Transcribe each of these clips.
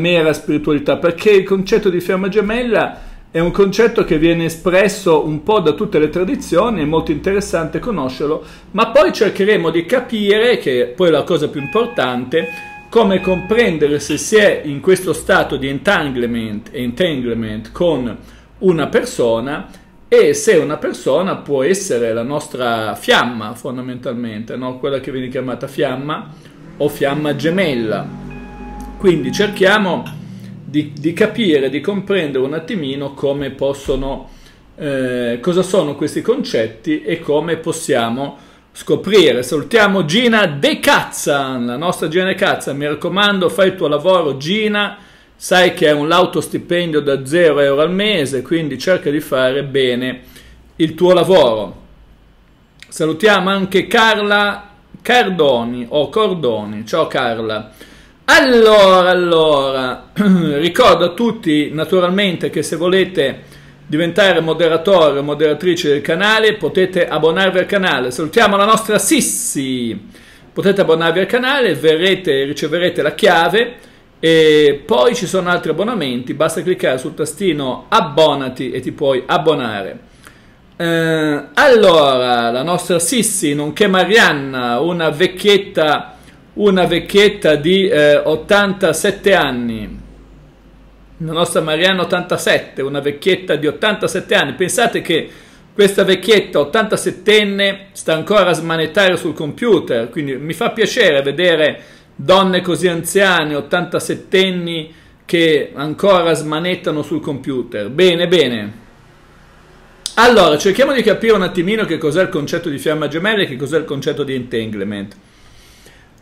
mera spiritualità, perché il concetto di fiamma gemella è un concetto che viene espresso un po' da tutte le tradizioni, è molto interessante conoscerlo, ma poi cercheremo di capire, che è poi è la cosa più importante, come comprendere se si è in questo stato di entanglement, entanglement con una persona e se una persona può essere la nostra fiamma fondamentalmente, no? quella che viene chiamata fiamma o fiamma gemella. Quindi cerchiamo di, di capire, di comprendere un attimino come possono, eh, cosa sono questi concetti e come possiamo scoprire. Salutiamo Gina De Cazza, la nostra Gina De Cazza. Mi raccomando, fai il tuo lavoro, Gina. Sai che è un lauto stipendio da 0 euro al mese, quindi cerca di fare bene il tuo lavoro. Salutiamo anche Carla Cardoni o Cordoni. Ciao Carla. Allora, allora, ricordo a tutti naturalmente che se volete diventare moderatore o moderatrice del canale potete abbonarvi al canale. Salutiamo la nostra Sissi. Potete abbonarvi al canale, verrete, riceverete la chiave e poi ci sono altri abbonamenti, basta cliccare sul tastino abbonati e ti puoi abbonare. Eh, allora, la nostra Sissi, nonché Marianna, una vecchietta una vecchietta di eh, 87 anni, la nostra Marianna 87, una vecchietta di 87 anni, pensate che questa vecchietta 87enne sta ancora a smanettare sul computer, quindi mi fa piacere vedere donne così anziane, 87enni, che ancora smanettano sul computer. Bene, bene. Allora, cerchiamo di capire un attimino che cos'è il concetto di fiamma gemella e che cos'è il concetto di entanglement.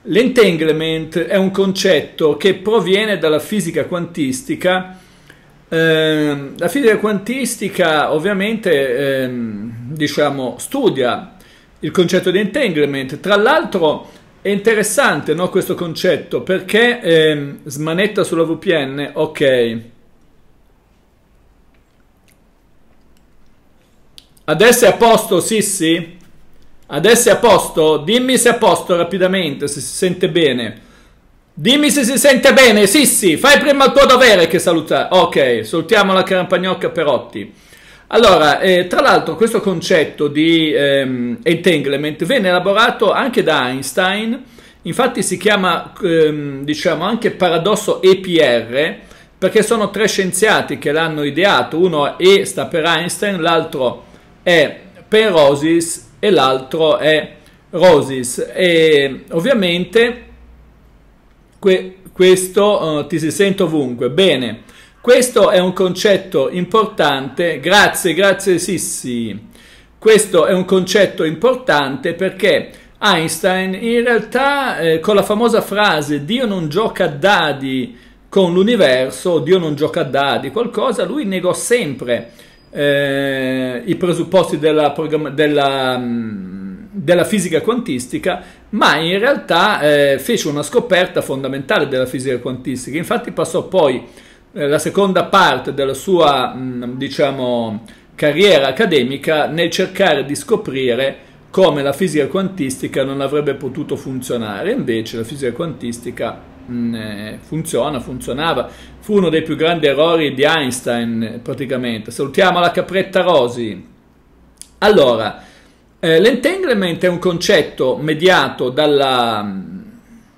L'entanglement è un concetto che proviene dalla fisica quantistica. Eh, la fisica quantistica ovviamente eh, diciamo, studia il concetto di entanglement. Tra l'altro è interessante no, questo concetto perché eh, smanetta sulla VPN, ok. Adesso è a posto, sì sì. Adesso è a posto? Dimmi se è a posto rapidamente, se si sente bene. Dimmi se si sente bene, sì sì, fai prima il tuo dovere che salutare. Ok, salutiamo la carampagnocca Perotti. Allora, eh, tra l'altro questo concetto di ehm, entanglement venne elaborato anche da Einstein, infatti si chiama ehm, diciamo anche paradosso EPR, perché sono tre scienziati che l'hanno ideato, uno E sta per Einstein, l'altro è Perosis e l'altro è Roses e ovviamente que- questo uh, ti si sente ovunque. Bene, questo è un concetto importante, grazie, grazie Sissi. Questo è un concetto importante perché Einstein in realtà eh, con la famosa frase Dio non gioca a dadi con l'universo, Dio non gioca a dadi, qualcosa, lui negò sempre eh, i presupposti della, della, mm, della, fisica quantistica, ma in realtà eh, fece una scoperta fondamentale della fisica quantistica. Infatti passò poi eh, la seconda parte della sua, mh, mm, diciamo, carriera accademica nel cercare di scoprire come la fisica quantistica non avrebbe potuto funzionare, invece la fisica quantistica Mm, eh, funziona, funzionava. Fu uno dei più grandi errori di Einstein praticamente. Salutiamo la capretta Rosi. Allora, eh, l'entanglement è un concetto mediato dalla,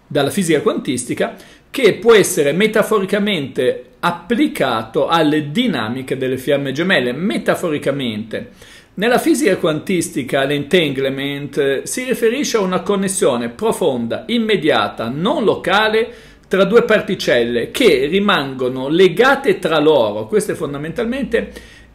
dalla fisica quantistica che può essere metaforicamente applicato alle dinamiche delle fiamme gemelle, metaforicamente. Nella fisica quantistica l'entanglement eh, si riferisce a una connessione profonda, immediata, non locale tra due particelle che rimangono legate tra loro. Questo è fondamentalmente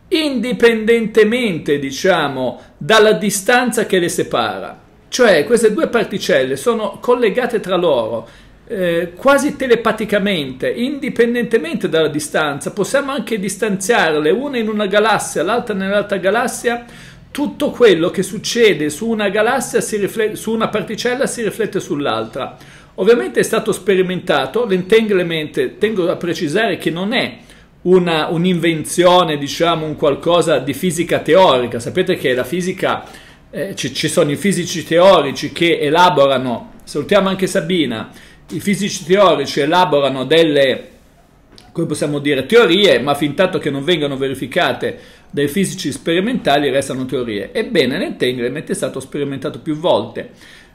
indipendentemente, diciamo, dalla distanza che le separa. Cioè queste due particelle sono collegate tra loro eh, quasi telepaticamente, indipendentemente dalla distanza, possiamo anche distanziarle, una in una galassia, l'altra nell'altra galassia, tutto quello che succede su una galassia, si su una particella, si riflette sull'altra. Ovviamente è stato sperimentato, l'entanglement, tengo a precisare che non è un'invenzione, un diciamo, un qualcosa di fisica teorica. Sapete che la fisica, eh, ci, ci sono i fisici teorici che elaborano, salutiamo anche Sabina, i fisici teorici elaborano delle, come possiamo dire, teorie, ma fin tanto che non vengano verificate dai fisici sperimentali restano teorie. Ebbene, l'entanglement è stato sperimentato più volte.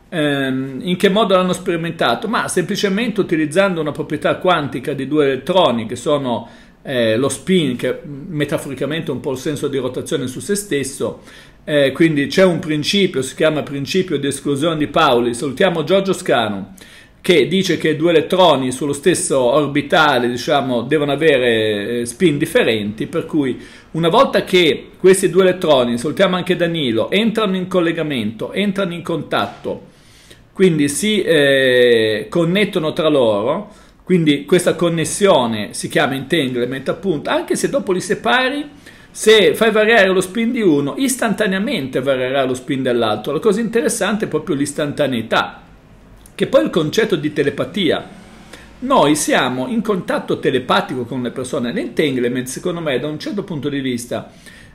Ehm, in che modo l'hanno sperimentato? Ma semplicemente utilizzando una proprietà quantica di due elettroni che sono eh, lo spin, che metaforicamente è un po' il senso di rotazione su se stesso. Eh, quindi c'è un principio, si chiama principio di esclusione di Pauli. Salutiamo Giorgio Scanu che dice che due elettroni sullo stesso orbitale diciamo, devono avere eh, spin differenti, per cui una volta che questi due elettroni, insultiamo anche Danilo, entrano in collegamento, entrano in contatto, quindi si eh, connettono tra loro, quindi questa connessione si chiama entanglement appunto, anche se dopo li separi, se fai variare lo spin di uno, istantaneamente varierà lo spin dell'altro, la cosa interessante è proprio l'istantaneità, che poi il concetto di telepatia. Noi siamo in contatto telepatico con le persone. L'entanglement, secondo me, da un certo punto di vista,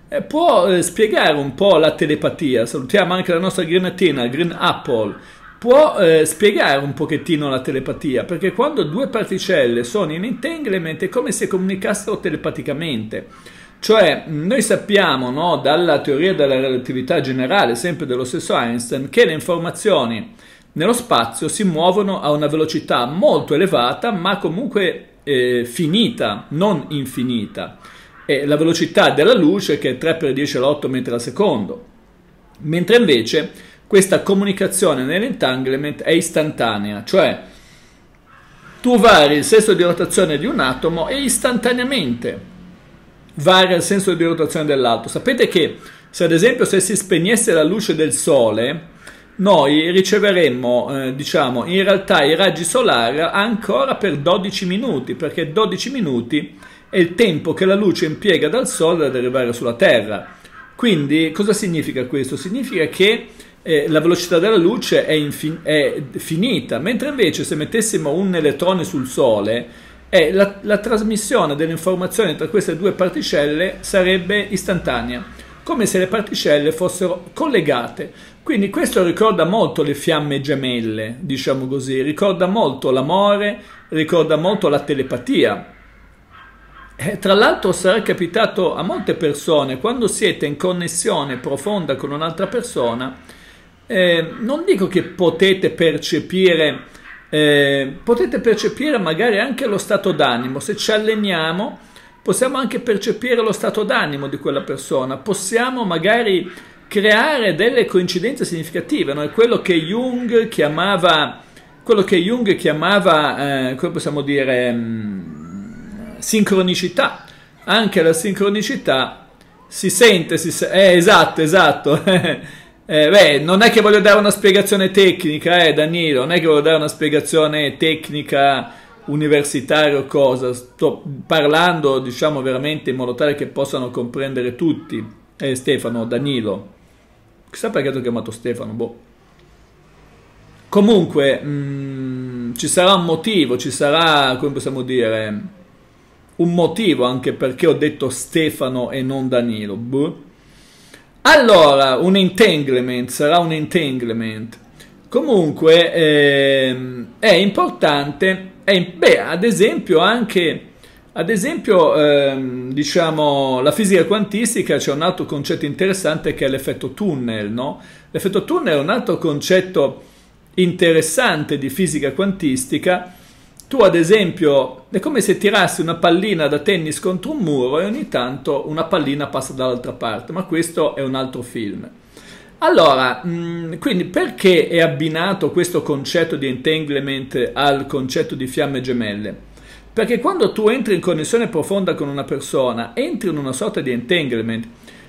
eh, può eh, spiegare un po' la telepatia. Salutiamo anche la nostra grenatina, Green Apple. Può eh, spiegare un pochettino la telepatia, perché quando due particelle sono in entanglement è come se comunicassero telepaticamente. Cioè, noi sappiamo no, dalla teoria della relatività generale, sempre dello stesso Einstein, che le informazioni nello spazio si muovono a una velocità molto elevata ma comunque eh, finita, non infinita. È la velocità della luce che è 3 per 10 all'8 metri al secondo. Mentre invece questa comunicazione nell'entanglement è istantanea, cioè tu vari il senso di rotazione di un atomo e istantaneamente varia il senso di rotazione dell'altro. Sapete che se ad esempio se si spegnesse la luce del sole, noi riceveremmo, eh, diciamo, in realtà i raggi solari ancora per 12 minuti, perché 12 minuti è il tempo che la luce impiega dal Sole ad arrivare sulla Terra. Quindi cosa significa questo? Significa che eh, la velocità della luce è, è, finita, mentre invece se mettessimo un elettrone sul Sole, eh, la, la trasmissione dell'informazione tra queste due particelle sarebbe istantanea, come se le particelle fossero collegate. Quindi questo ricorda molto le fiamme gemelle, diciamo così, ricorda molto l'amore, ricorda molto la telepatia. E eh, tra l'altro sarà capitato a molte persone, quando siete in connessione profonda con un'altra persona, eh, non dico che potete percepire, eh, potete percepire magari anche lo stato d'animo, se ci alleniamo possiamo anche percepire lo stato d'animo di quella persona, possiamo magari creare delle coincidenze significative, no? è quello che Jung chiamava, quello che Jung chiamava eh, come possiamo dire, mh, mm, sincronicità, anche la sincronicità si sente, si se- eh, esatto, esatto. eh, beh, non è che voglio dare una spiegazione tecnica, eh, Danilo, non è che voglio dare una spiegazione tecnica universitaria o cosa, sto parlando, diciamo, veramente in modo tale che possano comprendere tutti, eh, Stefano, Danilo. Chissà perché ti ho chiamato Stefano, boh. Comunque, mh, mm, ci sarà un motivo, ci sarà, come possiamo dire, un motivo anche perché ho detto Stefano e non Danilo. Boh. Allora, un entanglement, sarà un entanglement. Comunque, ehm, è importante, è, beh, ad esempio anche ad esempio, ehm, diciamo, la fisica quantistica c'è un altro concetto interessante che è l'effetto tunnel, no? L'effetto tunnel è un altro concetto interessante di fisica quantistica. Tu, ad esempio, è come se tirassi una pallina da tennis contro un muro e ogni tanto una pallina passa dall'altra parte, ma questo è un altro film. Allora, mh, mm, quindi perché è abbinato questo concetto di entanglement al concetto di fiamme gemelle? Perché quando tu entri in connessione profonda con una persona, entri in una sorta di entanglement.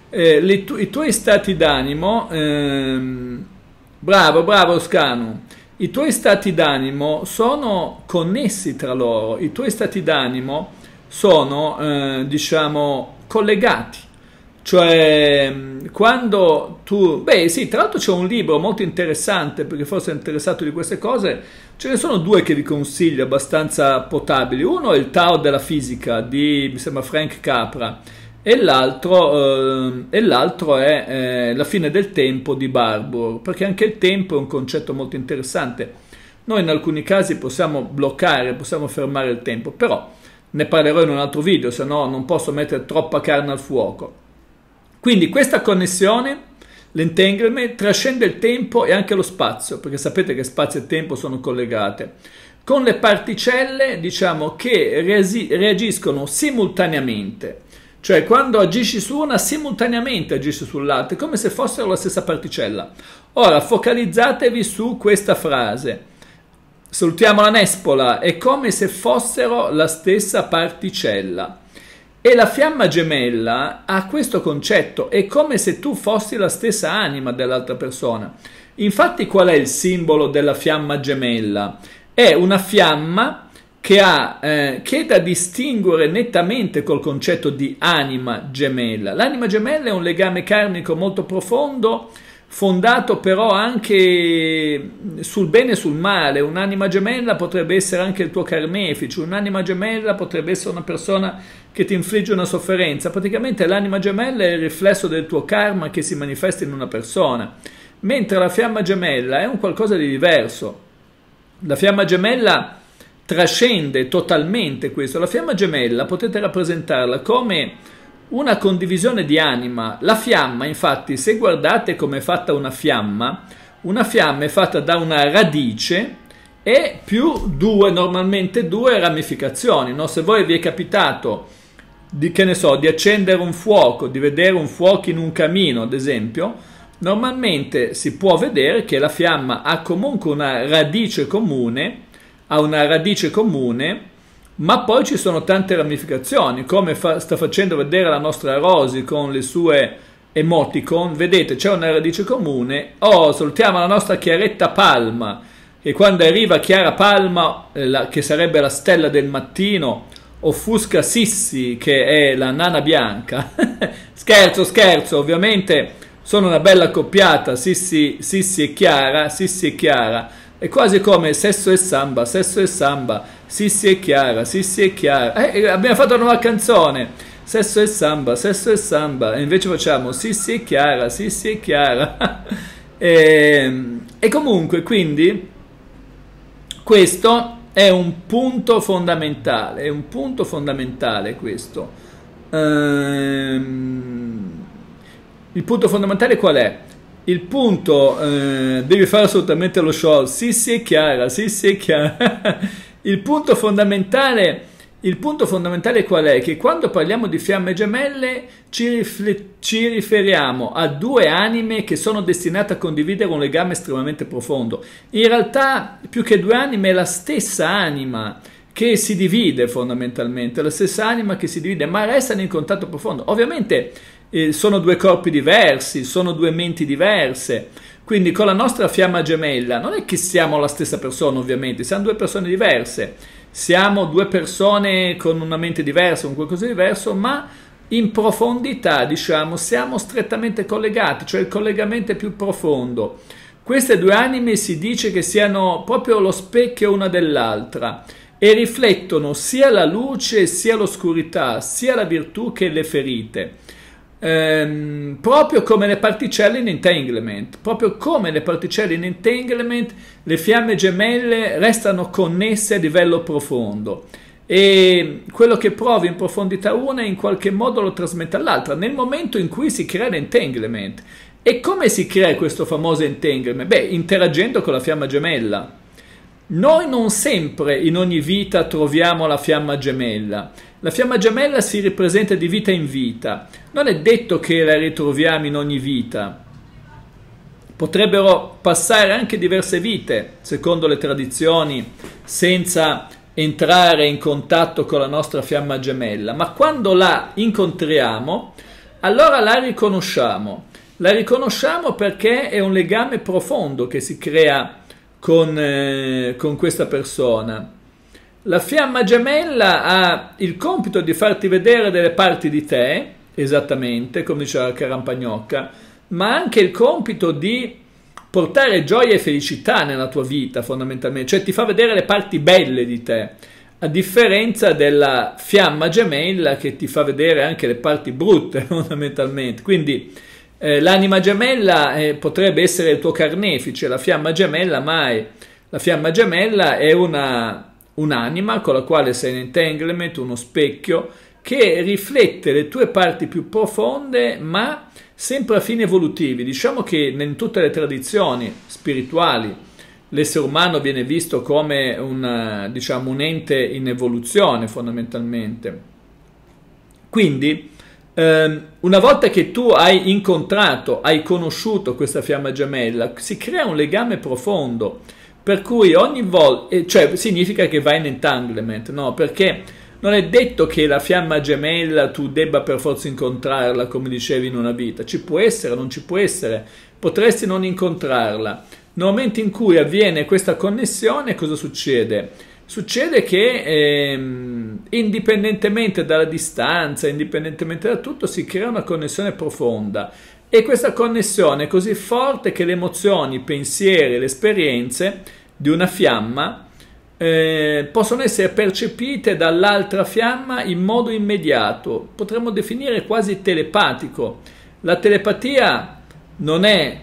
Eh, tu, I tuoi stati d'animo, ehm, bravo, bravo Scanu, i tuoi stati d'animo sono connessi tra loro, i tuoi stati d'animo sono, eh, diciamo, collegati. Cioè, mm, quando tu... Beh sì, tra l'altro c'è un libro molto interessante, perché forse è interessato di queste cose, ce ne sono due che vi consiglio abbastanza potabili. Uno è il Tao della fisica di, mi sembra, Frank Capra, e l'altro, eh, è eh, La fine del tempo di Barbour, perché anche il tempo è un concetto molto interessante. Noi in alcuni casi possiamo bloccare, possiamo fermare il tempo, però ne parlerò in un altro video, se no non posso mettere troppa carne al fuoco. Quindi questa connessione, l'entanglement, trascende il tempo e anche lo spazio, perché sapete che spazio e tempo sono collegate, con le particelle diciamo che reagiscono simultaneamente. Cioè quando agisci su una, simultaneamente agisci sull'altra, come se fossero la stessa particella. Ora focalizzatevi su questa frase. Salutiamo la nespola, è come se fossero la stessa particella. E la fiamma gemella ha questo concetto, è come se tu fossi la stessa anima dell'altra persona. Infatti qual è il simbolo della fiamma gemella? È una fiamma che, ha, eh, che è da distinguere nettamente col concetto di anima gemella. L'anima gemella è un legame karmico molto profondo, fondato però anche sul bene e sul male. Un'anima gemella potrebbe essere anche il tuo carnefice, un'anima gemella potrebbe essere una persona che ti infligge una sofferenza. Praticamente l'anima gemella è il riflesso del tuo karma che si manifesta in una persona, mentre la fiamma gemella è un qualcosa di diverso. La fiamma gemella trascende totalmente questo. La fiamma gemella potete rappresentarla come una condivisione di anima. La fiamma, infatti, se guardate come è fatta una fiamma, una fiamma è fatta da una radice e più due, normalmente due ramificazioni. No? Se voi vi è capitato di, che ne so, di accendere un fuoco, di vedere un fuoco in un camino, ad esempio, normalmente si può vedere che la fiamma ha comunque una radice comune, ha una radice comune ma poi ci sono tante ramificazioni, come fa, sta facendo vedere la nostra Rosy con le sue emoticon, vedete c'è una radice comune, oh salutiamo la nostra Chiaretta Palma, e quando arriva Chiara Palma, eh, la, che sarebbe la stella del mattino, offusca Sissi, che è la nana bianca, scherzo scherzo, ovviamente sono una bella accoppiata, Sissi, Sissi e Chiara, Sissi e Chiara, è quasi come sesso e samba, sesso e samba, sì e chiara, sissi e chiara. Eh, eh, abbiamo fatto una nuova canzone sesso e samba, sesso e samba, e invece facciamo sì sì è chiara, sì sì è chiara. e, ehm, e, comunque, quindi, questo è un punto fondamentale, è un punto fondamentale questo. Ehm, il punto fondamentale qual è? il punto, eh, devi fare assolutamente lo show, sì sì è chiara, sì sì è chiara, il punto fondamentale... Il punto fondamentale qual è? Che quando parliamo di fiamme gemelle ci, ci, riferiamo a due anime che sono destinate a condividere un legame estremamente profondo. In realtà più che due anime è la stessa anima che si divide fondamentalmente, la stessa anima che si divide, ma restano in contatto profondo. Ovviamente eh, sono due corpi diversi, sono due menti diverse. Quindi con la nostra fiamma gemella non è che siamo la stessa persona ovviamente, siamo due persone diverse, siamo due persone con una mente diversa, con qualcosa di diverso, ma in profondità diciamo siamo strettamente collegati, cioè il collegamento è più profondo. Queste due anime si dice che siano proprio lo specchio una dell'altra e riflettono sia la luce sia l'oscurità, sia la virtù che le ferite ehm, proprio come le particelle in entanglement, proprio come le particelle in entanglement, le fiamme gemelle restano connesse a livello profondo e quello che provi in profondità una in qualche modo lo trasmette all'altra nel momento in cui si crea l'entanglement. E come si crea questo famoso entanglement? Beh, interagendo con la fiamma gemella. Noi non sempre in ogni vita troviamo la fiamma gemella. La fiamma gemella si ripresenta di vita in vita. Non è detto che la ritroviamo in ogni vita. Potrebbero passare anche diverse vite, secondo le tradizioni, senza entrare in contatto con la nostra fiamma gemella, ma quando la incontriamo, allora la riconosciamo. La riconosciamo perché è un legame profondo che si crea con, eh, con questa persona. La fiamma gemella ha il compito di farti vedere delle parti di te, esattamente, come diceva la Carampagnocca, ma anche il compito di portare gioia e felicità nella tua vita, fondamentalmente, cioè ti fa vedere le parti belle di te, a differenza della fiamma gemella che ti fa vedere anche le parti brutte, fondamentalmente. Quindi eh, l'anima gemella eh, potrebbe essere il tuo carnefice, la fiamma gemella mai. La fiamma gemella è una un'anima con la quale sei in entanglement, uno specchio che riflette le tue parti più profonde, ma sempre a fini evolutivi. Diciamo che in tutte le tradizioni spirituali l'essere umano viene visto come una, diciamo, un ente in evoluzione fondamentalmente. Quindi, ehm, una volta che tu hai incontrato, hai conosciuto questa fiamma gemella, si crea un legame profondo per cui ogni volta, cioè significa che vai in entanglement, no? Perché non è detto che la fiamma gemella tu debba per forza incontrarla, come dicevi in una vita. Ci può essere, non ci può essere. Potresti non incontrarla. Nel momento in cui avviene questa connessione, cosa succede? Succede che ehm, indipendentemente dalla distanza, indipendentemente da tutto, si crea una connessione profonda e questa connessione è così forte che le emozioni, i pensieri, le esperienze di una fiamma eh, possono essere percepite dall'altra fiamma in modo immediato, potremmo definire quasi telepatico. La telepatia non è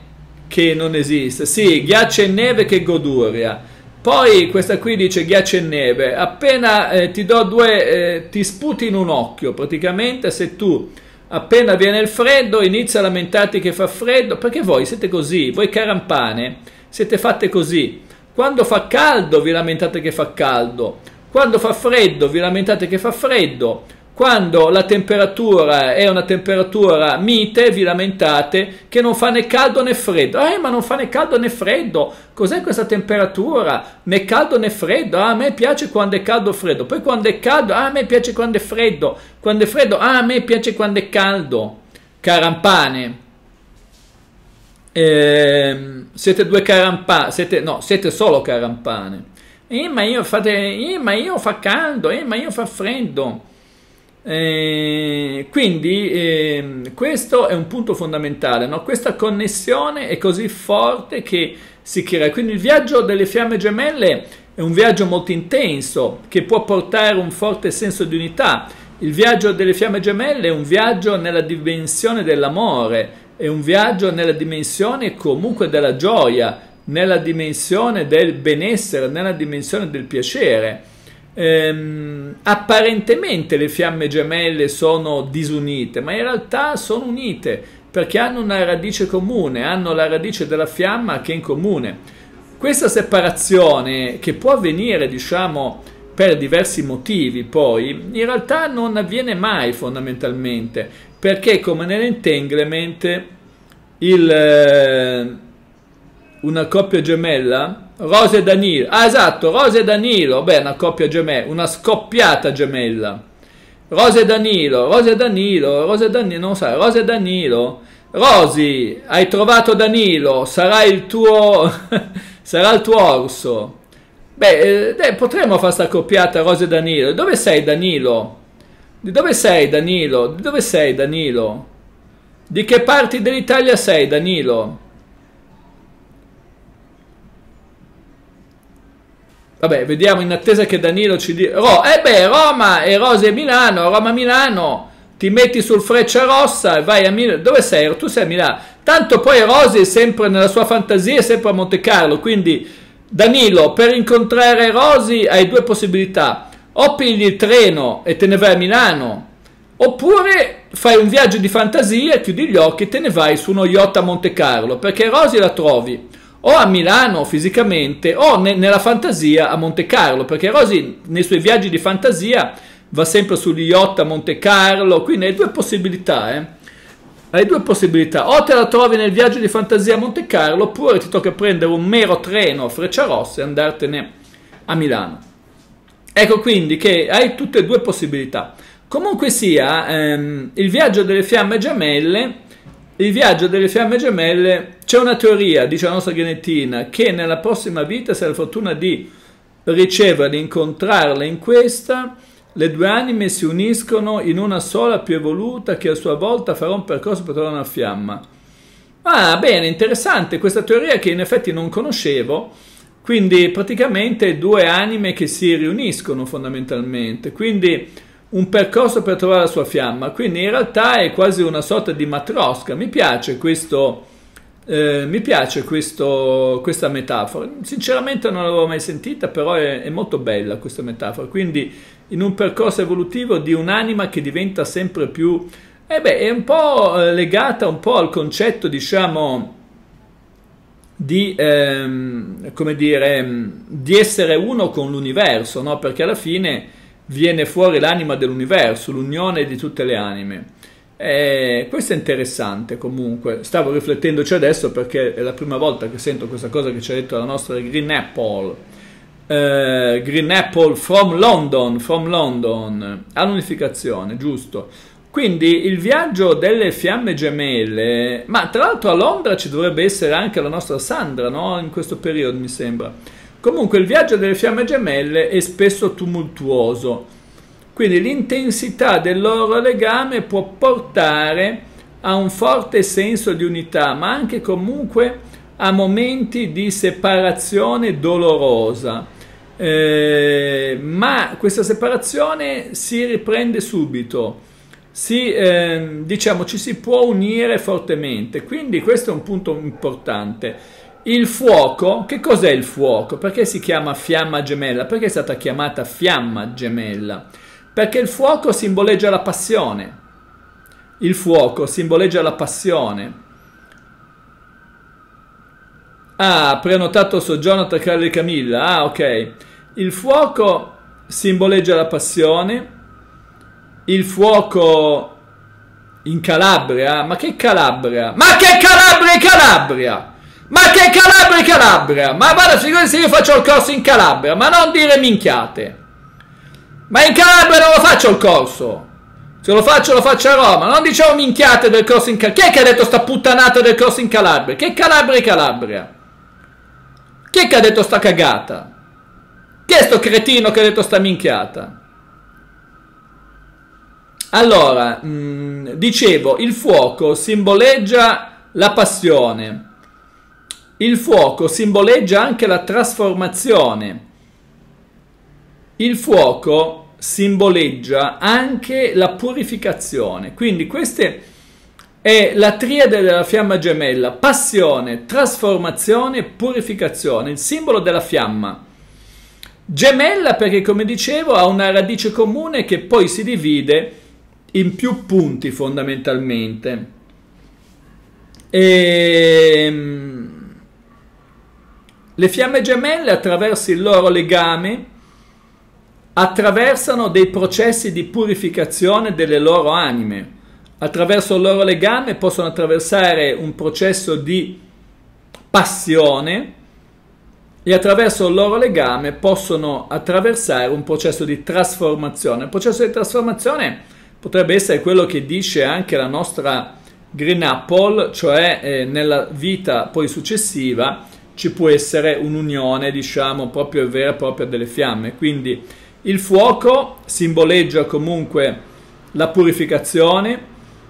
che non esiste, sì, ghiaccio e neve che goduria. Poi questa qui dice ghiaccio e neve, appena eh, ti do due, eh, ti sputi in un occhio, praticamente se tu appena viene il freddo inizia a lamentarti che fa freddo, perché voi siete così, voi carampane siete fatte così, quando fa caldo vi lamentate che fa caldo, quando fa freddo vi lamentate che fa freddo, quando la temperatura è una temperatura mite, vi lamentate che non fa né caldo né freddo. Eh, ma non fa né caldo né freddo. Cos'è questa temperatura? Né caldo né freddo. Ah, a me piace quando è caldo o freddo. Poi quando è caldo, ah, a me piace quando è freddo. Quando è freddo, ah, a me piace quando è caldo. Carampane. Eh, siete due carampane, siete, no, siete solo carampane. Eh, ma io fate, eh, ma io fa caldo, eh, ma io fa freddo. Eh, quindi eh, questo è un punto fondamentale, no? questa connessione è così forte che si crea. Quindi il viaggio delle fiamme gemelle è un viaggio molto intenso che può portare un forte senso di unità. Il viaggio delle fiamme gemelle è un viaggio nella dimensione dell'amore, è un viaggio nella dimensione comunque della gioia, nella dimensione del benessere, nella dimensione del piacere. Ehm, apparentemente le fiamme gemelle sono disunite, ma in realtà sono unite perché hanno una radice comune, hanno la radice della fiamma che è in comune. Questa separazione che può avvenire, diciamo, per diversi motivi, poi in realtà non avviene mai fondamentalmente, perché come nell'entanglement il eh, una coppia gemella, Rose e Danilo, ah esatto, Rose e Danilo, beh una coppia gemella, una scoppiata gemella, Rose e Danilo, Rose e Danilo, Rose e Danilo, non sai, Rose e Danilo, Rosi, hai trovato Danilo, sarà il tuo, sarà il tuo orso, beh, eh, potremmo fare sta coppiata Rose e Danilo, dove sei Danilo? Di dove sei Danilo? Di dove sei Danilo? Di che parti dell'Italia sei Danilo? Vabbè, vediamo in attesa che Danilo ci dica. Ro- eh beh, Roma e Rose Milano, Roma Milano. Ti metti sul freccia rossa e vai a Milano. Dove sei? Tu sei a Milano. Tanto poi Rose è sempre nella sua fantasia, è sempre a Monte Carlo. Quindi, Danilo, per incontrare Rosi hai due possibilità. O pigli il treno e te ne vai a Milano. Oppure fai un viaggio di fantasia, chiudi gli occhi e te ne vai su uno yacht a Monte Carlo. Perché Rosi la trovi o a Milano fisicamente o ne, nella fantasia a Monte Carlo, perché Rosy nei suoi viaggi di fantasia va sempre sugli yacht a Monte Carlo, quindi hai due possibilità, eh. Hai due possibilità, o te la trovi nel viaggio di fantasia a Monte Carlo, oppure ti tocca prendere un mero treno a Frecciarossa e andartene a Milano. Ecco quindi che hai tutte e due possibilità. Comunque sia, ehm, il viaggio delle fiamme gemelle il viaggio delle fiamme gemelle, c'è una teoria, dice la nostra Ghenettina, che nella prossima vita se la fortuna di di incontrarla in questa, le due anime si uniscono in una sola più evoluta che a sua volta farà un percorso per trovare una fiamma. Ah, bene, interessante questa teoria che in effetti non conoscevo. Quindi praticamente due anime che si riuniscono fondamentalmente. Quindi un percorso per trovare la sua fiamma, quindi in realtà è quasi una sorta di matrosca, mi piace, questo, eh, mi piace questo, questa metafora, sinceramente non l'avevo mai sentita, però è, è molto bella questa metafora, quindi in un percorso evolutivo di un'anima che diventa sempre più, eh beh, è un po' eh, legata un po' al concetto, diciamo, di, ehm, come dire, di essere uno con l'universo, no? perché alla fine viene fuori l'anima dell'universo, l'unione di tutte le anime. E questo è interessante comunque, stavo riflettendoci adesso perché è la prima volta che sento questa cosa che ci ha detto la nostra Green Apple. Eh, Green Apple from London, from London, all'unificazione, giusto. Quindi il viaggio delle fiamme gemelle, ma tra l'altro a Londra ci dovrebbe essere anche la nostra Sandra, no? In questo periodo mi sembra. Comunque il viaggio delle fiamme gemelle è spesso tumultuoso, quindi l'intensità del loro legame può portare a un forte senso di unità, ma anche comunque a momenti di separazione dolorosa. Eh, ma questa separazione si riprende subito, si, eh, diciamo ci si può unire fortemente, quindi questo è un punto importante. Il fuoco, che cos'è il fuoco? Perché si chiama fiamma gemella? Perché è stata chiamata fiamma gemella? Perché il fuoco simboleggia la passione. Il fuoco simboleggia la passione. Ah, prenotato soggiorno tra Carlo e Camilla. Ah, ok. Il fuoco simboleggia la passione. Il fuoco in Calabria. Ma che Calabria? Ma che Calabria, Calabria! Ma che Calabria e Calabria? Ma vada sicuramente se io faccio il corso in Calabria, ma non dire minchiate. Ma in Calabria non lo faccio il corso. Se lo faccio lo faccio a Roma. Non diciamo minchiate del corso in Calabria. Chi è che ha detto sta puttanata del corso in Calabria? Che Calabria e Calabria? Chi è che ha detto sta cagata? Chi è sto cretino che ha detto sta minchiata? Allora, mh, mm, dicevo, il fuoco simboleggia la passione. Il fuoco simboleggia anche la trasformazione. Il fuoco simboleggia anche la purificazione. Quindi questa è la triade della fiamma gemella, passione, trasformazione, purificazione, il simbolo della fiamma. Gemella perché come dicevo ha una radice comune che poi si divide in più punti fondamentalmente. E... Ehm, le fiamme gemelle attraverso il loro legame attraversano dei processi di purificazione delle loro anime. Attraverso il loro legame possono attraversare un processo di passione e attraverso il loro legame possono attraversare un processo di trasformazione. Il processo di trasformazione potrebbe essere quello che dice anche la nostra Green Apple, cioè eh, nella vita poi successiva ci può essere un'unione, diciamo, proprio vera e propria delle fiamme. Quindi il fuoco simboleggia comunque la purificazione,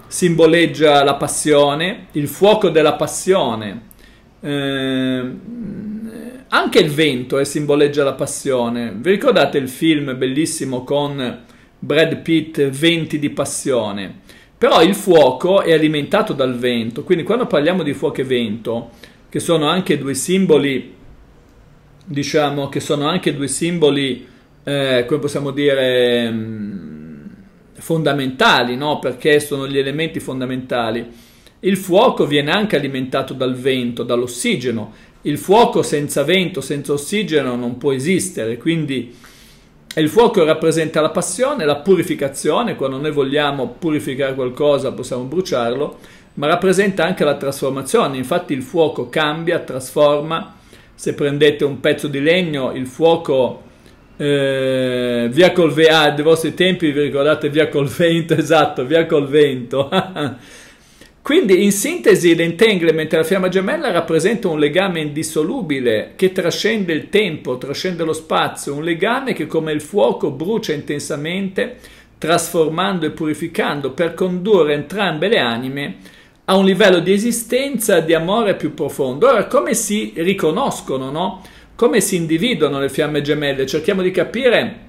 simboleggia la passione, il fuoco della passione. Eh, anche il vento eh, simboleggia la passione. Vi ricordate il film bellissimo con Brad Pitt, Venti di passione? Però il fuoco è alimentato dal vento, quindi quando parliamo di fuoco e vento, che sono anche due simboli, diciamo, che sono anche due simboli, eh, come possiamo dire, mm, fondamentali, no? perché sono gli elementi fondamentali. Il fuoco viene anche alimentato dal vento, dall'ossigeno. Il fuoco senza vento, senza ossigeno non può esistere, quindi il fuoco rappresenta la passione, la purificazione, quando noi vogliamo purificare qualcosa possiamo bruciarlo, ma rappresenta anche la trasformazione. Infatti il fuoco cambia, trasforma. Se prendete un pezzo di legno, il fuoco eh, via col vento, ah, dei vostri tempi vi ricordate via col vento, esatto, via col vento. Quindi in sintesi l'entanglement e la fiamma gemella rappresenta un legame indissolubile che trascende il tempo, trascende lo spazio, un legame che come il fuoco brucia intensamente, trasformando e purificando per condurre entrambe le anime a un livello di esistenza, di amore più profondo. Ora, come si riconoscono, no? Come si individuano le fiamme gemelle? Cerchiamo di capire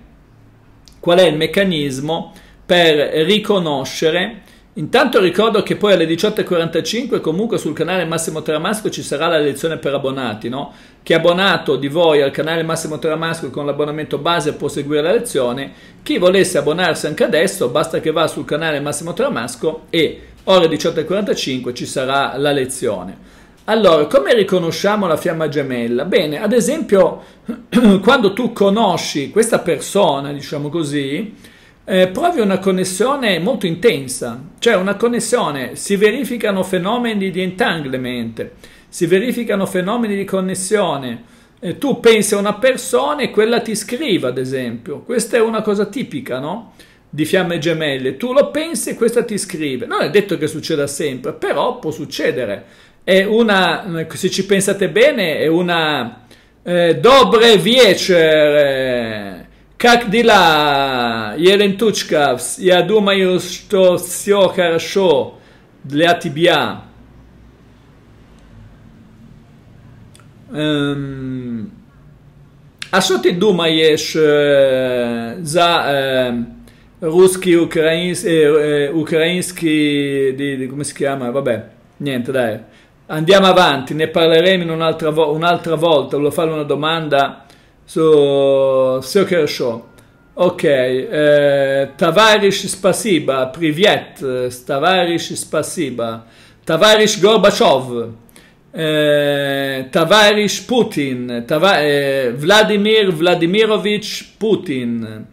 qual è il meccanismo per riconoscere. Intanto ricordo che poi alle 18.45 comunque sul canale Massimo Teramasco ci sarà la lezione per abbonati, no? Chi è abbonato di voi al canale Massimo Teramasco con l'abbonamento base può seguire la lezione, chi volesse abbonarsi anche adesso basta che va sul canale Massimo Teramasco e ore 18.45 ci sarà la lezione. Allora, come riconosciamo la fiamma gemella? Bene, ad esempio, quando tu conosci questa persona, diciamo così, eh, provi una connessione molto intensa, cioè una connessione, si verificano fenomeni di entanglement, si verificano fenomeni di connessione, eh, tu pensi a una persona e quella ti scrive, ad esempio, questa è una cosa tipica, no? di fiamme gemelle, tu lo pensi e questa ti scrive. Non è detto che succeda sempre, però può succedere. È una, se ci pensate bene, è una eh, dobre viecer, kak eh, di là, jelen tuchkavs, ja думаю, что все хорошо для тебя. А duma ты думаешь за... Э, ruschi, ucrains, eh, eh, di, di, come si chiama? Vabbè, niente, dai. Andiamo avanti, ne parleremo in un'altra, vo un'altra volta. Volevo fare una domanda su Soccer Show. Ok, eh, Tavarish Spasiba, Privet, Tavarish Spasiba, Tavarish Gorbachev, eh, Tavarish Putin, Tavar eh, Vladimir Vladimirovich Putin.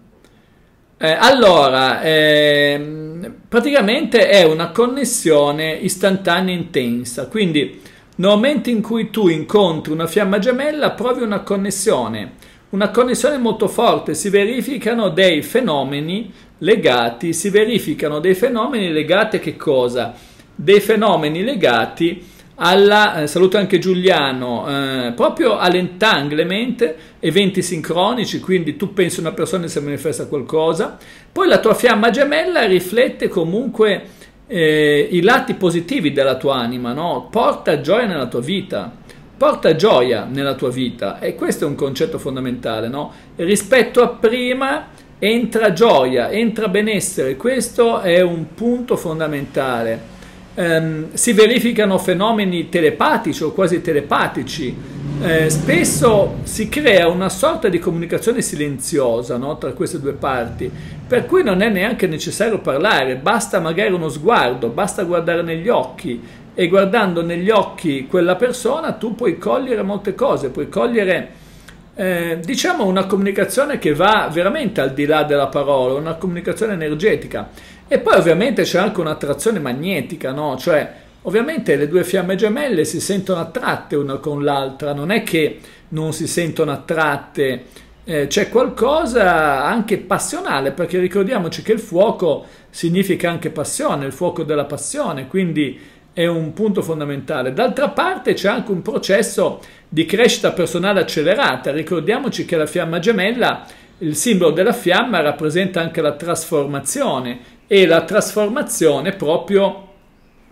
Eh, allora, ehm, praticamente è una connessione istantanea intensa, quindi nel momento in cui tu incontri una fiamma gemella provi una connessione, una connessione molto forte, si verificano dei fenomeni legati, si verificano dei fenomeni legati a che cosa? Dei fenomeni legati alla, eh, saluto anche Giuliano, eh, proprio all'entanglement, eventi sincronici, quindi tu pensi a una persona e si manifesta qualcosa, poi la tua fiamma gemella riflette comunque eh, i lati positivi della tua anima, no? porta gioia nella tua vita, porta gioia nella tua vita e questo è un concetto fondamentale, no? rispetto a prima entra gioia, entra benessere, questo è un punto fondamentale ehm, si verificano fenomeni telepatici o quasi telepatici. Eh, spesso si crea una sorta di comunicazione silenziosa no? tra queste due parti, per cui non è neanche necessario parlare, basta magari uno sguardo, basta guardare negli occhi e guardando negli occhi quella persona tu puoi cogliere molte cose, puoi cogliere eh, diciamo una comunicazione che va veramente al di là della parola, una comunicazione energetica. E poi ovviamente c'è anche un'attrazione magnetica, no? Cioè, ovviamente le due fiamme gemelle si sentono attratte una con l'altra, non è che non si sentono attratte, eh, c'è qualcosa anche passionale, perché ricordiamoci che il fuoco significa anche passione, il fuoco della passione, quindi è un punto fondamentale. D'altra parte c'è anche un processo di crescita personale accelerata, ricordiamoci che la fiamma gemella, il simbolo della fiamma rappresenta anche la trasformazione, e la trasformazione proprio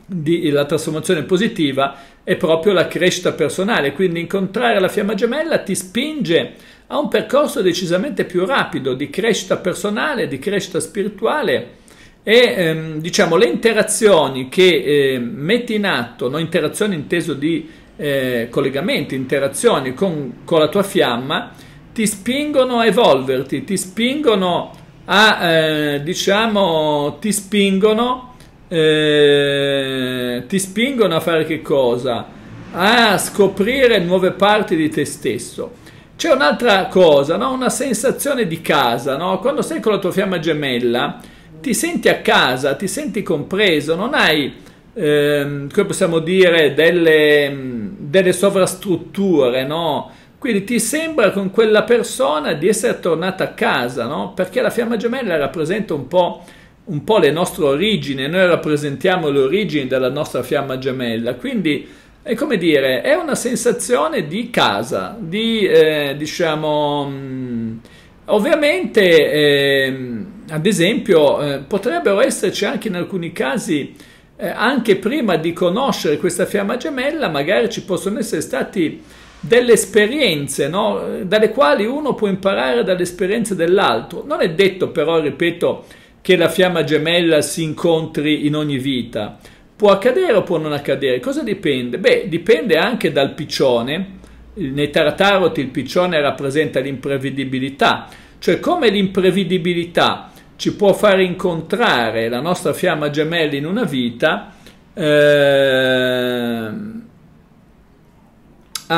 di, la trasformazione positiva è proprio la crescita personale, quindi incontrare la fiamma gemella ti spinge a un percorso decisamente più rapido di crescita personale, di crescita spirituale e ehm, diciamo le interazioni che eh, metti in atto, no? interazioni inteso di eh, collegamenti, interazioni con, con la tua fiamma, ti spingono a evolverti, ti spingono a a, ah, eh, diciamo, ti spingono, eh, ti spingono a fare che cosa? A scoprire nuove parti di te stesso. C'è un'altra cosa, no? una sensazione di casa, no? quando sei con la tua fiamma gemella ti senti a casa, ti senti compreso, non hai, ehm, come possiamo dire, delle, delle sovrastrutture, no? Quindi ti sembra con quella persona di essere tornata a casa, no? Perché la fiamma gemella rappresenta un po', un po' le nostre origini, noi rappresentiamo le origini della nostra fiamma gemella, quindi è come dire, è una sensazione di casa, di, eh, diciamo, mh, mm, ovviamente, eh, ad esempio, eh, potrebbero esserci anche in alcuni casi eh, anche prima di conoscere questa fiamma gemella, magari ci possono essere stati delle esperienze, no? dalle quali uno può imparare dalle esperienze dell'altro. Non è detto però, ripeto, che la fiamma gemella si incontri in ogni vita. Può accadere o può non accadere? Cosa dipende? Beh, dipende anche dal piccione. Nei tartaroti il piccione rappresenta l'imprevedibilità, cioè come l'imprevedibilità ci può fare incontrare la nostra fiamma gemella in una vita. Eh,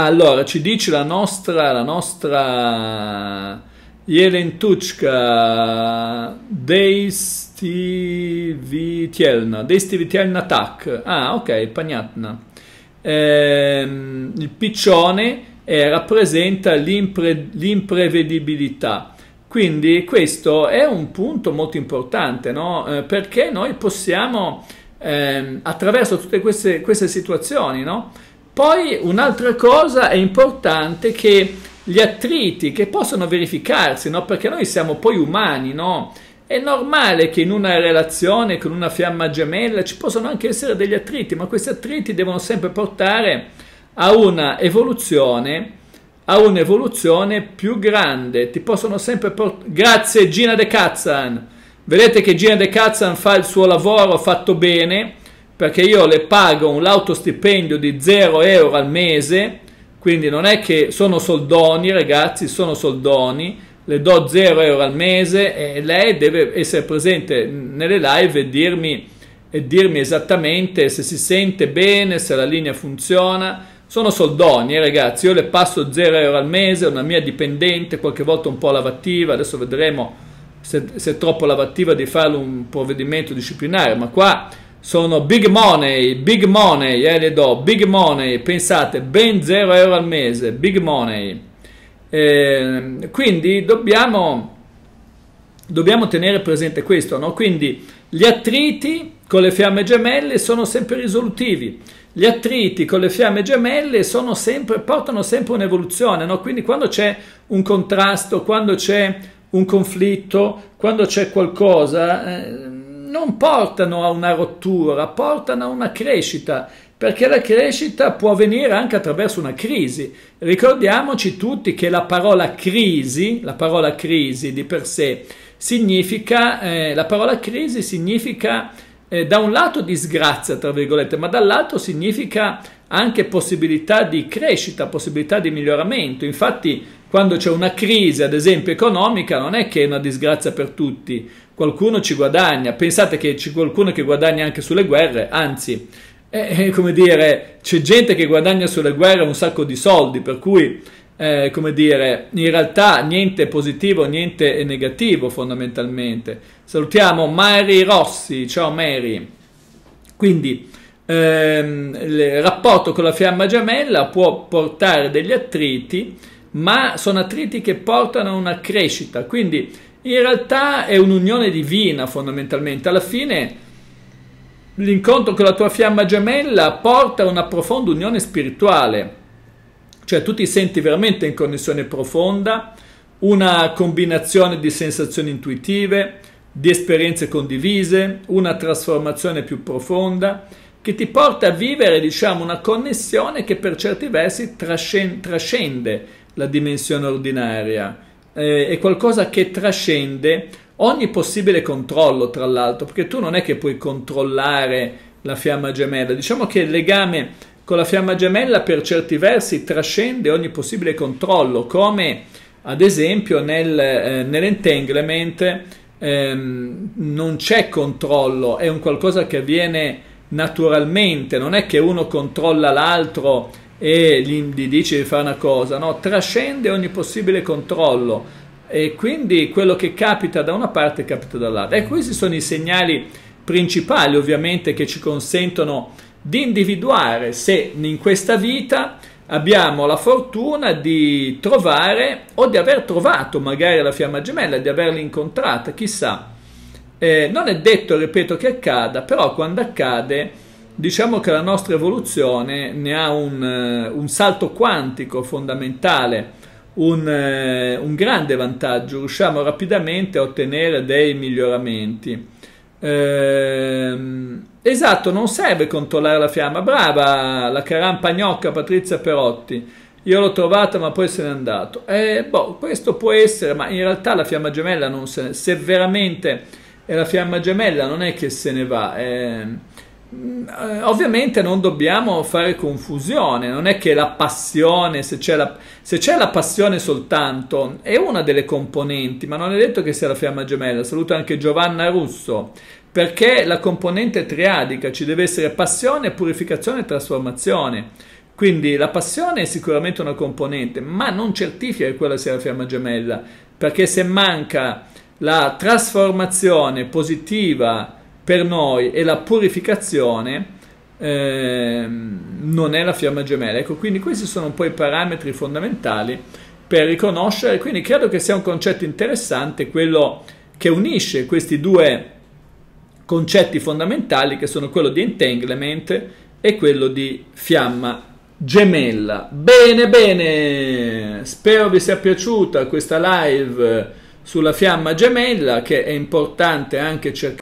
allora, ci dice la nostra, la nostra Jelen Tuchka, Dejstivitelna, Dejstivitelna Tak. Ah, ok, Pagnatna. Ehm, il piccione eh, rappresenta l'impre, l'imprevedibilità. Quindi questo è un punto molto importante, no? eh, perché noi possiamo, eh, attraverso tutte queste, queste situazioni, no? Poi un'altra cosa è importante che gli attriti che possono verificarsi, no? perché noi siamo poi umani, no? È normale che in una relazione con una fiamma gemella ci possono anche essere degli attriti, ma questi attriti devono sempre portare a una evoluzione, a un'evoluzione più grande. Ti possono sempre portare... Grazie Gina De Cazzan! Vedete che Gina De Cazzan fa il suo lavoro fatto bene perché io le pago un lautostipendio di 0 euro al mese, quindi non è che sono soldoni ragazzi, sono soldoni, le do 0 euro al mese e lei deve essere presente nelle live e dirmi, e dirmi esattamente se si sente bene, se la linea funziona. Sono soldoni eh, ragazzi, io le passo 0 euro al mese, una mia dipendente, qualche volta un po' lavativa, adesso vedremo se, se è troppo lavativa di fare un provvedimento disciplinare, ma qua sono big money, big money, eh, le do, big money, pensate, ben 0 euro al mese, big money. Eh, quindi dobbiamo, dobbiamo tenere presente questo, no? quindi gli attriti con le fiamme gemelle sono sempre risolutivi, gli attriti con le fiamme gemelle sempre, portano sempre un'evoluzione, no? quindi quando c'è un contrasto, quando c'è un conflitto, quando c'è qualcosa... Eh, non portano a una rottura, portano a una crescita, perché la crescita può avvenire anche attraverso una crisi. Ricordiamoci tutti che la parola crisi, la parola crisi di per sé, significa, eh, la parola crisi significa eh, da un lato disgrazia, tra virgolette, ma dall'altro significa anche possibilità di crescita, possibilità di miglioramento. Infatti, quando c'è una crisi, ad esempio economica, non è che è una disgrazia per tutti, qualcuno ci guadagna. Pensate che c'è qualcuno che guadagna anche sulle guerre, anzi, è, come dire, c'è gente che guadagna sulle guerre un sacco di soldi, per cui eh, come dire, in realtà niente positivo, niente negativo fondamentalmente. Salutiamo Mary Rossi, ciao Mary. Quindi ehm, il rapporto con la fiamma gemella può portare degli attriti, ma sono attriti che portano a una crescita, quindi in realtà è un'unione divina fondamentalmente, alla fine l'incontro con la tua fiamma gemella porta a una profonda unione spirituale, cioè tu ti senti veramente in connessione profonda, una combinazione di sensazioni intuitive, di esperienze condivise, una trasformazione più profonda che ti porta a vivere, diciamo, una connessione che per certi versi trascende, trascende la dimensione ordinaria, eh, è qualcosa che trascende ogni possibile controllo, tra l'altro, perché tu non è che puoi controllare la fiamma gemella, diciamo che il legame con la fiamma gemella per certi versi trascende ogni possibile controllo, come ad esempio nel, eh, nell'entanglement ehm, non c'è controllo, è un qualcosa che avviene naturalmente, non è che uno controlla l'altro e gli, gli dice di fare una cosa, no, trascende ogni possibile controllo e quindi quello che capita da una parte capita dall'altra. E questi sono i segnali principali ovviamente che ci consentono di individuare se in questa vita abbiamo la fortuna di trovare o di aver trovato magari la fiamma gemella, di averla incontrata, chissà. Eh, non è detto, ripeto, che accada, però quando accade diciamo che la nostra evoluzione ne ha un, eh, un salto quantico fondamentale, un, eh, un, grande vantaggio, riusciamo rapidamente a ottenere dei miglioramenti. Eh, esatto, non serve controllare la fiamma, brava la carampagnocca Patrizia Perotti. Io l'ho trovata ma poi se n'è andato. Eh, boh, questo può essere, ma in realtà la fiamma gemella non se, se veramente e la fiamma gemella, non è che se ne va. È... Eh, ovviamente non dobbiamo fare confusione, non è che la passione, se c'è la, se c'è la passione soltanto, è una delle componenti, ma non è detto che sia la fiamma gemella. Saluto anche Giovanna Russo, perché la componente triadica ci deve essere passione, purificazione e trasformazione. Quindi la passione è sicuramente una componente, ma non certifica che quella sia la fiamma gemella, perché se manca la trasformazione positiva per noi e la purificazione eh, non è la fiamma gemella. Ecco, quindi questi sono poi i parametri fondamentali per riconoscere, quindi credo che sia un concetto interessante quello che unisce questi due concetti fondamentali che sono quello di entanglement e quello di fiamma gemella. Bene, bene, spero vi sia piaciuta questa live sulla fiamma gemella che è importante anche cercare